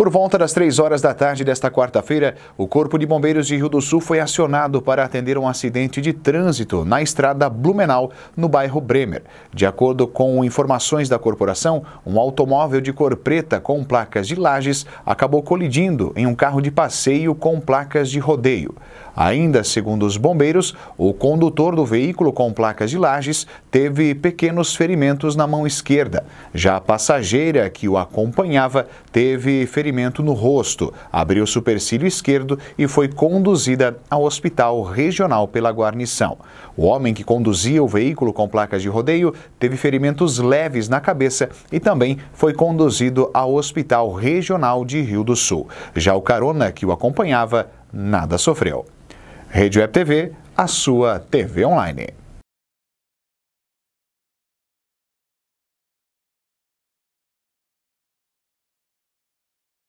Por volta das três horas da tarde desta quarta-feira, o Corpo de Bombeiros de Rio do Sul foi acionado para atender um acidente de trânsito na estrada Blumenau, no bairro Bremer. De acordo com informações da corporação, um automóvel de cor preta com placas de lajes acabou colidindo em um carro de passeio com placas de rodeio. Ainda segundo os bombeiros, o condutor do veículo com placas de lajes teve pequenos ferimentos na mão esquerda. Já a passageira que o acompanhava teve ferimentos ferimento no rosto, abriu o supercílio esquerdo e foi conduzida ao hospital regional pela guarnição. O homem que conduzia o veículo com placas de rodeio teve ferimentos leves na cabeça e também foi conduzido ao hospital regional de Rio do Sul. Já o carona que o acompanhava nada sofreu. Rede Web TV, a sua TV online.